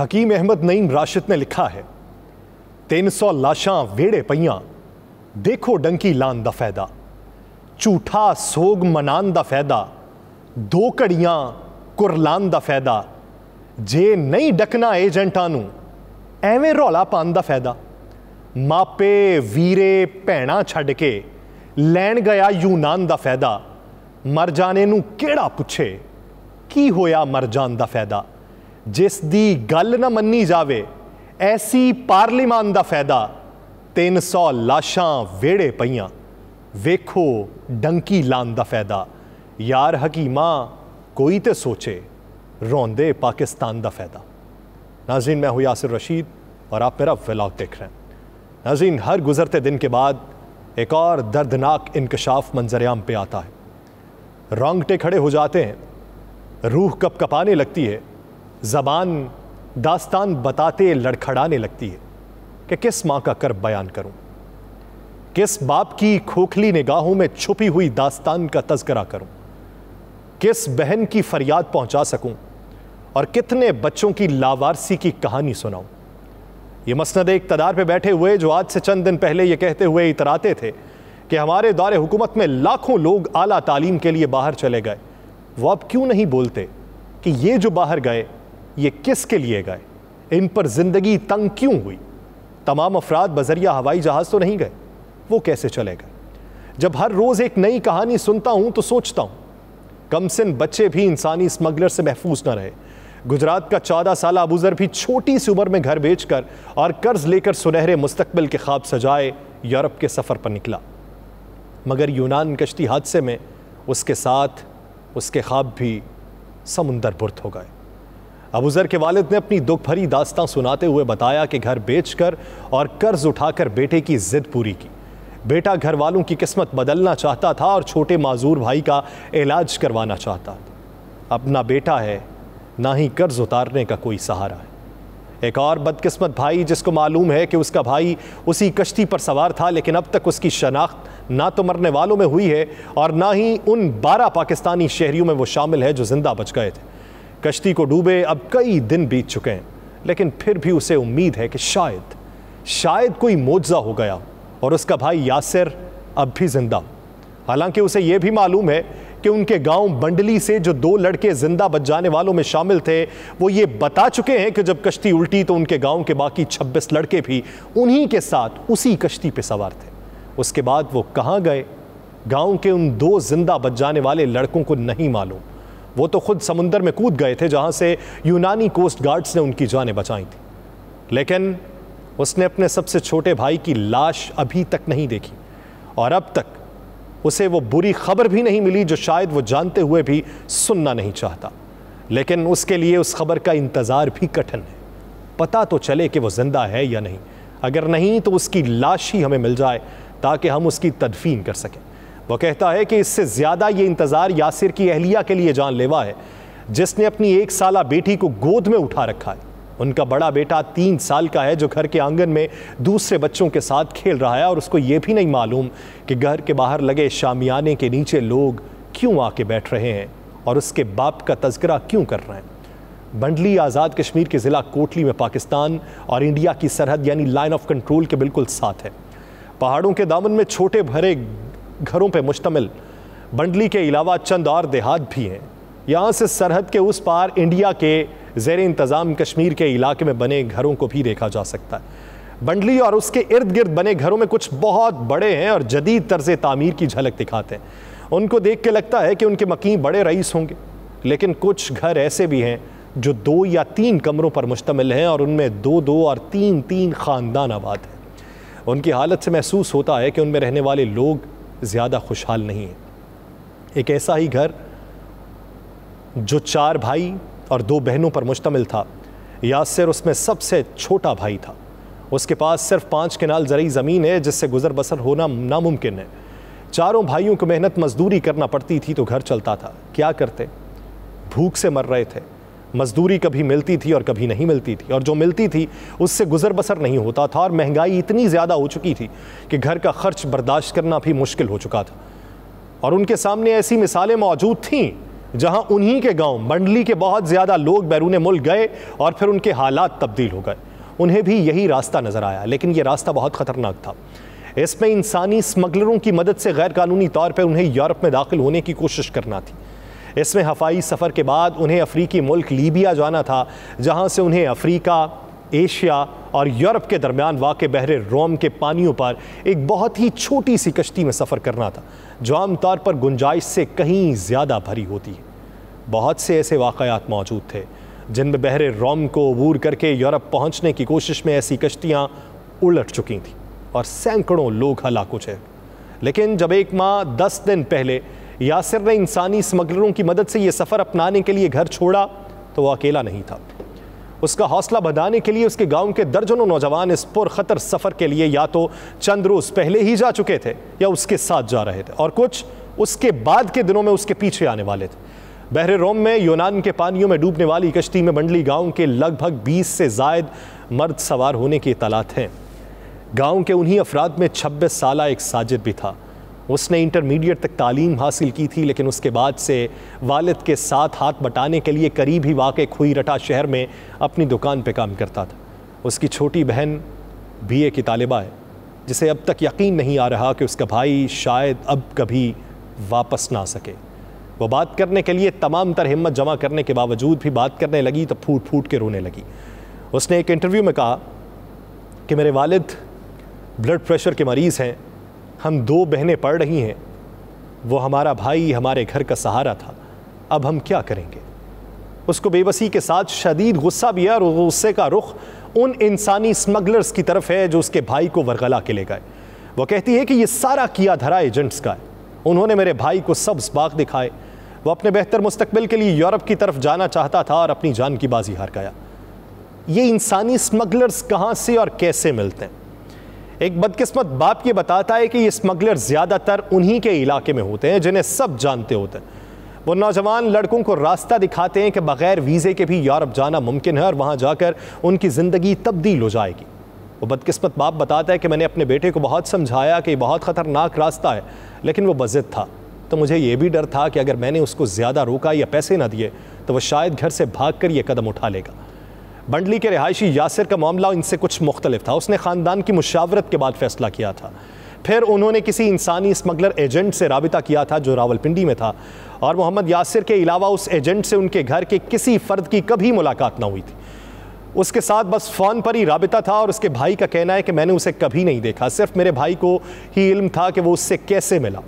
ਹकीम ਅਹਿਮਦ ਨਈਮ ਰਾਸ਼ਿਦ ਨੇ ਲਿਖਾ ਹੈ 300 ਲਾਸ਼ਾਂ ਵੇੜੇ ਪਈਆਂ ਦੇਖੋ ਡੰਕੀ ਲਾਣ ਦਾ ਫਾਇਦਾ ਝੂਠਾ ਸੋਗ ਮਨਾਨ ਦਾ ਫਾਇਦਾ ਦੋ ਘੜੀਆਂ ਕੁਰਲਾਨ ਦਾ ਫਾਇਦਾ ਜੇ ਨਹੀਂ ਡਕਣਾ ਏਜੰਟਾਂ ਨੂੰ ਐਵੇਂ ਰੌਲਾ ਪਾਣ ਦਾ ਫਾਇਦਾ ਮਾਪੇ ਵੀਰੇ ਭੈਣਾ ਛੱਡ ਕੇ ਲੈਣ ਗਿਆ ਯੂਨਾਨ ਦਾ ਫਾਇਦਾ ਮਰ ਜਾਣੇ ਨੂੰ ਕਿਹੜਾ ਪੁੱਛੇ ਕੀ ਹੋਇਆ ਮਰ ਜਾਣ ਦਾ ਫਾਇਦਾ जिस गल ਗੱਲ मनी ਮੰਨੀ ऐसी ਐਸੀ ਪਾਰਲੀਮਾਨ ਦਾ ਫਾਇਦਾ 300 ਲਾਸ਼ਾਂ ਵੇੜੇ ਪਈਆਂ ਵੇਖੋ डंकी लान ਦਾ फायदा यार ਹਕੀਮਾ कोई तो सोचे रोंदे पाकिस्तान का फ़ायदा नाजीन मैं हूँ यासिर रशीद और आप मेरा व्लॉग देख रहे हैं नाजीन हर गुज़रते दिन के बाद एक और दर्दनाक इंकशाफ मंजरेआम पे आता है रोंगटे खड़े हो जाते हैं रूह कप कपाने लगती है ज़बान दास्तान बताते लड़खड़ाने लगती है कि किस माँ का कर बयान करूँ किस बाप की खोखली निगाहों में छुपी हुई दास्तान का तस्करा करूँ किस बहन की फरियाद पहुँचा सकूँ और कितने बच्चों की लावारसी की कहानी सुनाऊँ ये एक इकतदार पर बैठे हुए जो आज से चंद दिन पहले ये कहते हुए इतराते थे कि हमारे दौर हुकूमत में लाखों लोग आला तालीम के लिए बाहर चले गए वो अब क्यों नहीं बोलते कि ये जो बाहर गए ये किसके लिए गए इन पर ज़िंदगी तंग क्यों हुई तमाम अफराद बजरिया हवाई जहाज़ तो नहीं गए वो कैसे चले गए जब हर रोज़ एक नई कहानी सुनता हूँ तो सोचता हूँ कमसिन बच्चे भी इंसानी स्मगलर से महफूज ना रहे गुजरात का चौदह साल अबूजर भी छोटी सी उम्र में घर बेचकर और कर्ज लेकर सुनहरे मुस्तकबिल के ख्वाब सजाए यूरोप के सफ़र पर निकला मगर यूनान कश्ती हादसे में उसके साथ उसके ख्वाब भी समुंदर बुर्द हो गए अबूजर के वालिद ने अपनी दुख भरी दास्तां सुनाते हुए बताया कि घर बेचकर और कर्ज उठाकर बेटे की जिद पूरी की बेटा घर वालों की किस्मत बदलना चाहता था और छोटे माजूर भाई का इलाज करवाना चाहता था अपना बेटा है ना ही कर्ज उतारने का कोई सहारा है एक और बदकिस्मत भाई जिसको मालूम है कि उसका भाई उसी कश्ती पर सवार था लेकिन अब तक उसकी शनाख्त ना तो मरने वालों में हुई है और ना ही उन बारह पाकिस्तानी शहरियों में वो शामिल है जो ज़िंदा बच गए थे कश्ती को डूबे अब कई दिन बीत चुके हैं लेकिन फिर भी उसे उम्मीद है कि शायद शायद कोई मोजा हो गया और उसका भाई यासिर अब भी जिंदा हालांकि उसे यह भी मालूम है कि उनके गांव बंडली से जो दो लड़के जिंदा बच जाने वालों में शामिल थे वो ये बता चुके हैं कि जब कश्ती उल्टी तो उनके गांव के बाकी 26 लड़के भी उन्हीं के साथ उसी कश्ती पर सवार थे उसके बाद वो कहाँ गए गांव के उन दो जिंदा बच जाने वाले लड़कों को नहीं मालूम वो तो खुद समुंदर में कूद गए थे जहाँ से यूनानी कोस्ट गार्ड्स ने उनकी जानें बचाई थी लेकिन उसने अपने सबसे छोटे भाई की लाश अभी तक नहीं देखी और अब तक उसे वो बुरी खबर भी नहीं मिली जो शायद वो जानते हुए भी सुनना नहीं चाहता लेकिन उसके लिए उस खबर का इंतज़ार भी कठिन है पता तो चले कि वो ज़िंदा है या नहीं अगर नहीं तो उसकी लाश ही हमें मिल जाए ताकि हम उसकी तदफीन कर सकें वह कहता है कि इससे ज़्यादा ये इंतज़ार यासिर की अहलिया के लिए जानलेवा है जिसने अपनी एक साल बेटी को गोद में उठा रखा है उनका बड़ा बेटा तीन साल का है जो घर के आंगन में दूसरे बच्चों के साथ खेल रहा है और उसको ये भी नहीं मालूम कि घर के बाहर लगे शामियाने के नीचे लोग क्यों आके बैठ रहे हैं और उसके बाप का तस्करा क्यों कर रहे हैं बंडली आज़ाद कश्मीर के ज़िला कोटली में पाकिस्तान और इंडिया की सरहद यानी लाइन ऑफ कंट्रोल के बिल्कुल साथ है पहाड़ों के दामन में छोटे भरे घरों पर मुश्तमिल बंडली के अलावा चंद और देहात भी हैं यहाँ से सरहद के उस पार इंडिया के जेर इंतज़ाम कश्मीर के इलाके में बने घरों को भी देखा जा सकता है बंडली और उसके इर्द गिर्द बने घरों में कुछ बहुत बड़े हैं और जदीद तर्ज तामीर की झलक दिखाते हैं उनको देख के लगता है कि उनके मकीन बड़े रईस होंगे लेकिन कुछ घर ऐसे भी हैं जो दो या तीन कमरों पर मुश्तमिल हैं और उनमें दो दो और तीन तीन ख़ानदान आबाद हैं उनकी हालत से महसूस होता है कि उनमें रहने वाले लोग ज़्यादा खुशहाल नहीं है एक ऐसा ही घर जो चार भाई और दो बहनों पर मुश्तमिल था यासिर उसमें सबसे छोटा भाई था उसके पास सिर्फ पाँच किनाल ज़रूरी ज़मीन है जिससे गुजर बसर होना नामुमकिन है चारों भाइयों को मेहनत मजदूरी करना पड़ती थी तो घर चलता था क्या करते भूख से मर रहे थे मजदूरी कभी मिलती थी और कभी नहीं मिलती थी और जो मिलती थी उससे गुजर बसर नहीं होता था और महंगाई इतनी ज़्यादा हो चुकी थी कि घर का खर्च बर्दाश्त करना भी मुश्किल हो चुका था और उनके सामने ऐसी मिसालें मौजूद थीं जहां उन्हीं के गांव मंडली के बहुत ज़्यादा लोग बैरून मुल्क गए और फिर उनके हालात तब्दील हो गए उन्हें भी यही रास्ता नज़र आया लेकिन ये रास्ता बहुत ख़तरनाक था इसमें इंसानी स्मगलरों की मदद से गैरकानूनी तौर पर उन्हें यूरोप में दाखिल होने की कोशिश करना थी इसमें हफाई सफ़र के बाद उन्हें अफ्रीकी मुल्क लीबिया जाना था जहाँ से उन्हें अफ्रीका एशिया और यूरोप के दरमियान वाक़ बहरे रोम के पानियों पर एक बहुत ही छोटी सी कश्ती में सफ़र करना था जो आमतौर पर गुंजाइश से कहीं ज़्यादा भरी होती है बहुत से ऐसे वाक़ात मौजूद थे जिनमें बहर रोम को अबूर करके यूरोप पहुँचने की कोशिश में ऐसी कश्तियाँ उलट चुकी थीं और सैकड़ों लोग हलाकुच हो लेकिन जब एक माह दस दिन पहले यासिर ने इंसानी स्मगलरों की मदद से यह सफ़र अपनाने के लिए घर छोड़ा तो वह अकेला नहीं था उसका हौसला बढ़ाने के लिए उसके गांव के दर्जनों नौजवान इस पुरखतर सफ़र के लिए या तो चंद रोज़ पहले ही जा चुके थे या उसके साथ जा रहे थे और कुछ उसके बाद के दिनों में उसके पीछे आने वाले थे बहरे रोम में यूनान के पानियों में डूबने वाली कश्ती में मंडली गांव के लगभग 20 से जायद मर्द सवार होने की इतलात हैं गांव के उन्हीं अफराद में 26 साल एक साजिद भी था उसने इंटरमीडिएट तक तालीम हासिल की थी लेकिन उसके बाद से वालद के साथ हाथ बटाने के लिए करीब ही वाक़ खुई रटा शहर में अपनी दुकान पर काम करता था उसकी छोटी बहन बी ए की तालिबा है जिसे अब तक यकीन नहीं आ रहा कि उसका भाई शायद अब कभी वापस ना सके वो बात करने के लिए तमाम तर हिम्मत जमा करने के बावजूद भी बात करने लगी तो फूट फूट के रोने लगी उसने एक इंटरव्यू में कहा कि मेरे वालिद ब्लड प्रेशर के मरीज़ हैं हम दो बहनें पढ़ रही हैं वो हमारा भाई हमारे घर का सहारा था अब हम क्या करेंगे उसको बेबसी के साथ शदीद गुस्सा भी है और गुस्से का रुख उन इंसानी स्मगलर्स की तरफ है जो उसके भाई को वरगला के ले गए वो कहती है कि ये सारा किया धरा एजेंट्स का है उन्होंने मेरे भाई को सब्ज बाग दिखाए वो अपने बेहतर मुस्तबिल के लिए यूरोप की तरफ जाना चाहता था और अपनी जान की बाजी हार गया ये इंसानी स्मगलर्स कहाँ से और कैसे मिलते हैं एक बदकिस्मत बाप ये बताता है कि ये स्मगलर ज़्यादातर उन्हीं के इलाके में होते हैं जिन्हें सब जानते होते हैं वो नौजवान लड़कों को रास्ता दिखाते हैं कि बग़ैर वीज़े के भी यूरोप जाना मुमकिन है और वहाँ जाकर उनकी ज़िंदगी तब्दील हो जाएगी वो बदकिस्मत बाप बताता है कि मैंने अपने बेटे को बहुत समझाया कि बहुत ख़तरनाक रास्ता है लेकिन वो बजिद था तो मुझे ये भी डर था कि अगर मैंने उसको ज़्यादा रोका या पैसे ना दिए तो वह शायद घर से भाग कर ये कदम उठा लेगा बंडली के रिहायशी यासिर का मामला इनसे कुछ मुख्तलिफ था उसने ख़ानदान की मुशावरत के बाद फैसला किया था फिर उन्होंने किसी इंसानी स्मगलर एजेंट से रबता किया था जो रावलपिंडी में था और मोहम्मद यासिर के अलावा उस एजेंट से उनके घर के किसी फ़र्द की कभी मुलाकात ना हुई थी उसके साथ बस फ़ोन पर ही रबता था और उसके भाई का कहना है कि मैंने उसे कभी नहीं देखा सिर्फ मेरे भाई को ही इल्म था कि वो उससे कैसे मिला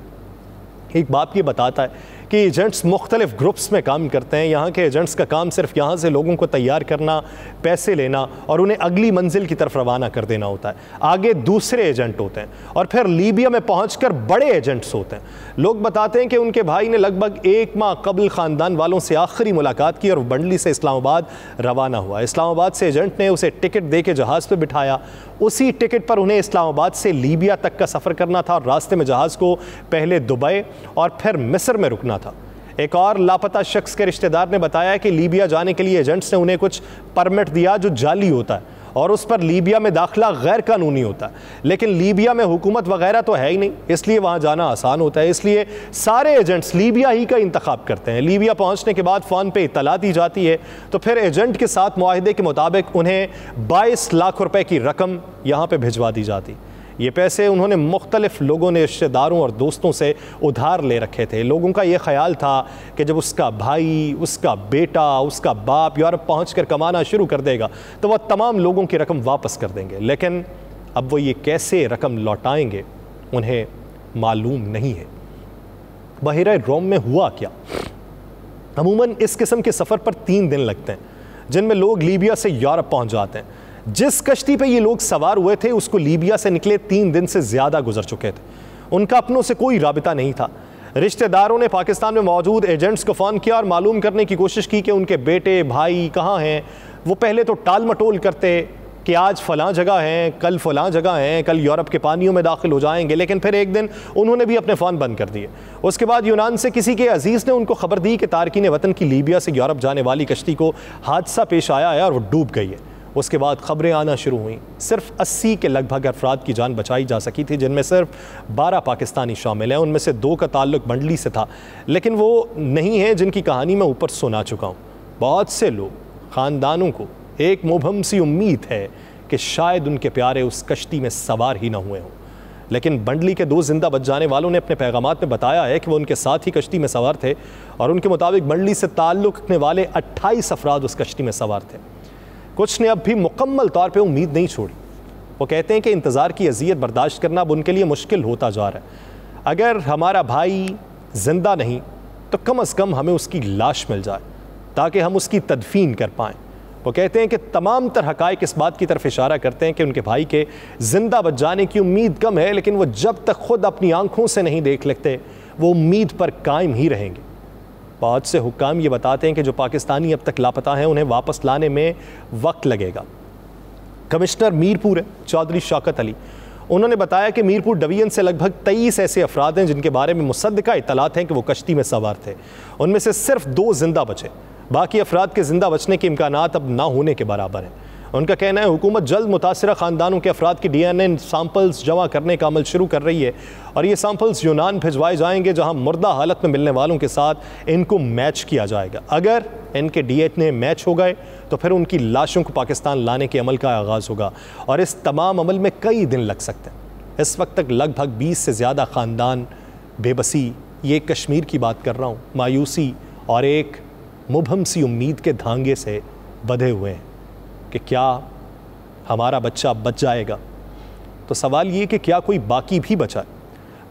एक बाप ये बताता है कि एजेंट्स मुख्तलिफ ग्रुप्स में काम करते हैं यहाँ के एजेंट्स का काम सिर्फ यहाँ से लोगों को तैयार करना पैसे लेना और उन्हें अगली मंजिल की तरफ रवाना कर देना होता है आगे दूसरे एजेंट होते हैं और फिर लीबिया में पहुँच बड़े एजेंट्स होते हैं लोग बताते हैं कि उनके भाई ने लगभग एक माह कबल ख़ानदान वालों से आखिरी मुलाकात की और बंडली से इस्लामाबाद रवाना हुआ इस्लामाबाद से एजेंट ने उसे टिकट दे के जहाज़ पर बिठाया उसी टिकट पर उन्हें इस्लामाबाद से लीबिया तक का सफ़र करना था और रास्ते में जहाज़ को पहले दुबई और फिर मिस्र में रुकना होना था एक और लापता शख्स के रिश्तेदार ने बताया कि लीबिया जाने के लिए एजेंट्स ने उन्हें कुछ परमिट दिया जो जाली होता है और उस पर लीबिया में दाखिला गैर कानूनी होता है लेकिन लीबिया में हुकूमत वगैरह तो है ही नहीं इसलिए वहाँ जाना आसान होता है इसलिए सारे एजेंट्स लीबिया ही का इंतखब करते हैं लीबिया पहुँचने के बाद फ़ोन पे इतला दी जाती है तो फिर एजेंट के साथ माहदे के मुताबिक उन्हें बाईस लाख रुपये की रकम यहाँ पर भिजवा दी जाती है ये पैसे उन्होंने मुख्तलिफ लोगों ने रिश्तेदारों और दोस्तों से उधार ले रखे थे लोगों का ये ख्याल था कि जब उसका भाई उसका बेटा उसका बाप यूरोप पहुँच कर कमाना शुरू कर देगा तो वह तमाम लोगों की रकम वापस कर देंगे लेकिन अब वो ये कैसे रकम लौटाएंगे उन्हें मालूम नहीं है बहरा रोम में हुआ क्या अमूमन इस किस्म के सफ़र पर तीन दिन लगते हैं जिनमें लोग लीबिया से यूरोप पहुंच जाते हैं जिस कश्ती पे ये लोग सवार हुए थे उसको लीबिया से निकले तीन दिन से ज़्यादा गुजर चुके थे उनका अपनों से कोई रबता नहीं था रिश्तेदारों ने पाकिस्तान में मौजूद एजेंट्स को फ़ोन किया और मालूम करने की कोशिश की कि उनके बेटे भाई कहाँ हैं वो पहले तो टाल मटोल करते कि आज फ़लाँ जगह हैं कल फ़लाँ जगह हैं कल यूरोप के पानियों में दाखिल हो जाएंगे लेकिन फिर एक दिन उन्होंने भी अपने फ़ोन बंद कर दिए उसके बाद यूनान से किसी के अजीज़ ने उनको खबर दी कि तारकिन वतन की लीबिया से यूरोप जाने वाली कश्ती को हादसा पेश आया है और वो डूब गई है उसके बाद खबरें आना शुरू हुई सिर्फ अस्सी के लगभग अफराद की जान बचाई जा सकी थी जिनमें सिर्फ बारह पाकिस्तानी शामिल हैं उनमें से दो का ताल्लुक मंडली से था लेकिन वो नहीं है जिनकी कहानी मैं ऊपर सुना चुका हूँ बहुत से लोग ख़ानदानों को एक मुभम सी उम्मीद है कि शायद उनके प्यारे उस कश्ती में सवार ही ना हुए हों लेकिन बंडली के दो जिंदा बच जाने वालों ने अपने पैगाम में बताया है कि वो उनके साथ ही कश्ती में सवार थे और उनके मुताबिक बंडली से ताल्लुक रखने वाले अट्ठाईस अफराद उस कश्ती में सवार थे कुछ ने अब भी मुकम्मल तौर पर उम्मीद नहीं छोड़ी वो कहते हैं कि इंतज़ार की अजियत बर्दाश्त करना अब उनके लिए मुश्किल होता जा रहा है अगर हमारा भाई ज़िंदा नहीं तो कम अज़ कम हमें उसकी लाश मिल जाए ताकि हम उसकी तदफीन कर पाएँ वो कहते हैं कि तमाम तरह हक़ इस बात की तरफ इशारा करते हैं कि उनके भाई के ज़िंदा बच जाने की उम्मीद कम है लेकिन वो जब तक ख़ुद अपनी आंखों से नहीं देख लेते वो उम्मीद पर कायम ही रहेंगे बहुत से हुकाम ये बताते हैं कि जो पाकिस्तानी अब तक लापता हैं उन्हें वापस लाने में वक्त लगेगा कमिश्नर मीरपुर है चौधरी शौकत अली उन्होंने बताया कि मीरपुर डवीन से लगभग तेईस ऐसे अफराद हैं जिनके बारे में मुसदा इतलात हैं कि वो कश्ती में सवार थे उनमें से सिर्फ दो जिंदा बचे बाकी अफराद के जिंदा बचने के इम्कान अब ना होने के बराबर हैं उनका कहना है हुकूमत जल्द मुतासर ख़ानदानों के अफराद की डी एन ए सैम्पल्स जमा करने का अमल शुरू कर रही है और ये सैम्पल्स यूनान भिजवाए जाएंगे जहाँ मुर्दा हालत में मिलने वालों के साथ इनको मैच किया जाएगा अगर इनके डी एन ए मैच हो गए तो फिर उनकी लाशों को पाकिस्तान लाने के अमल का आगाज़ होगा और इस तमाम अमल में कई दिन लग सकते हैं इस वक्त तक लगभग बीस से ज़्यादा ख़ानदान बेबसी ये कश्मीर की बात कर रहा हूँ मायूसी और एक मुभम सी उम्मीद के धांगे से बधे हुए हैं कि क्या हमारा बच्चा बच जाएगा तो सवाल ये कि क्या कोई बाकी भी बचा है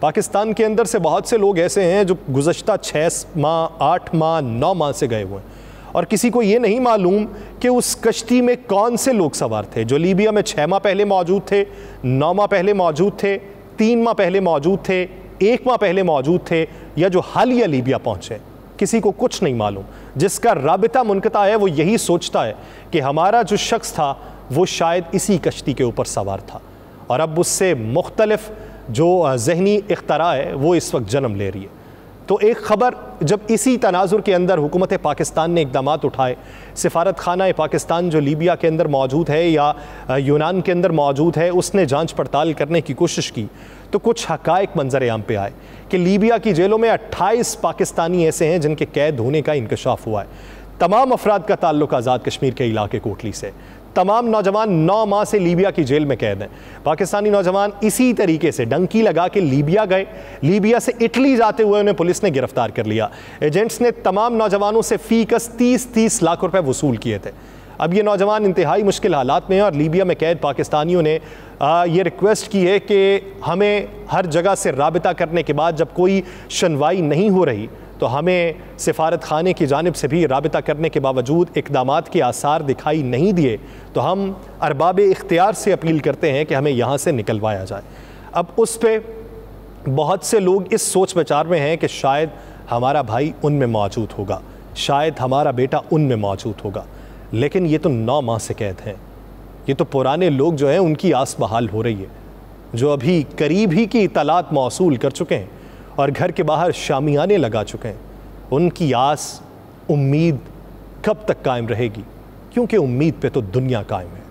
पाकिस्तान के अंदर से बहुत से लोग ऐसे हैं जो गुज्त छः माह आठ माह नौ माह से गए हुए हैं और किसी को ये नहीं मालूम कि उस कश्ती में कौन से लोग सवार थे जो लीबिया में छः माह पहले मौजूद थे नौ माह पहले मौजूद थे तीन माह पहले मौजूद थे एक माह पहले मौजूद थे या जो हालिया लीबिया पहुँचे किसी को कुछ नहीं मालूम जिसका रबता मुनकता है वो यही सोचता है कि हमारा जो शख्स था वो शायद इसी कश्ती के ऊपर सवार था और अब उससे मुख्तलफ़ जो जहनी इख्तरा है वो इस वक्त जन्म ले रही है तो एक ख़बर जब इसी तनाजुर के अंदर हुकूमत पाकिस्तान ने इकदाम उठाए सिफारत खाना पाकिस्तान जो लीबिया के अंदर मौजूद है या यूनान के अंदर मौजूद है उसने जांच पड़ताल करने की कोशिश की तो कुछ हकायक मंजर आम पे आए कि लीबिया की जेलों में 28 पाकिस्तानी ऐसे हैं जिनके कैद होने का इंकशाफ हुआ है तमाम अफराद का ताल्लुक आज़ाद कश्मीर के इलाके कोटली से तमाम नौजवान नौ माह से लीबिया की जेल में कैद हैं पाकिस्तानी नौजवान इसी तरीके से डंकी लगा के लीबिया गए लीबिया से इटली जाते हुए उन्हें पुलिस ने गिरफ्तार कर लिया एजेंट्स ने तमाम नौजवानों से फीकस तीस तीस लाख रुपए वसूल किए थे अब ये नौजवान इंतहाई मुश्किल हालात में हैं और लीबिया में कैद पाकिस्तानियों ने ये रिक्वेस्ट की है कि हमें हर जगह से रबता करने के बाद जब कोई सुनवाई नहीं हो रही तो हमें सिफारत खाने की जानब से भी रबता करने के बावजूद इकदाम के आसार दिखाई नहीं दिए तो हम अरबाब इख्तियार से अपील करते हैं कि हमें यहाँ से निकलवाया जाए अब उस पर बहुत से लोग इस सोच विचार में हैं कि शायद हमारा भाई उनमें मौजूद होगा शायद हमारा बेटा उनमें मौजूद होगा लेकिन ये तो नौ माह से कैद हैं ये तो पुराने लोग जो हैं उनकी आस बहाल हो रही है जो अभी करीब ही की इतलात मौसू कर चुके हैं और घर के बाहर शामियाने लगा चुके हैं उनकी आस उम्मीद कब तक कायम रहेगी क्योंकि उम्मीद पे तो दुनिया कायम है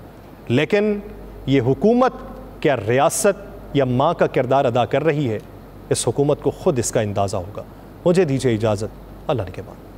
लेकिन ये हुकूमत क्या रियासत या माँ का किरदार अदा कर रही है इस हुकूमत को ख़ुद इसका अंदाज़ा होगा मुझे दीजिए इजाज़त अल्लाह के बाद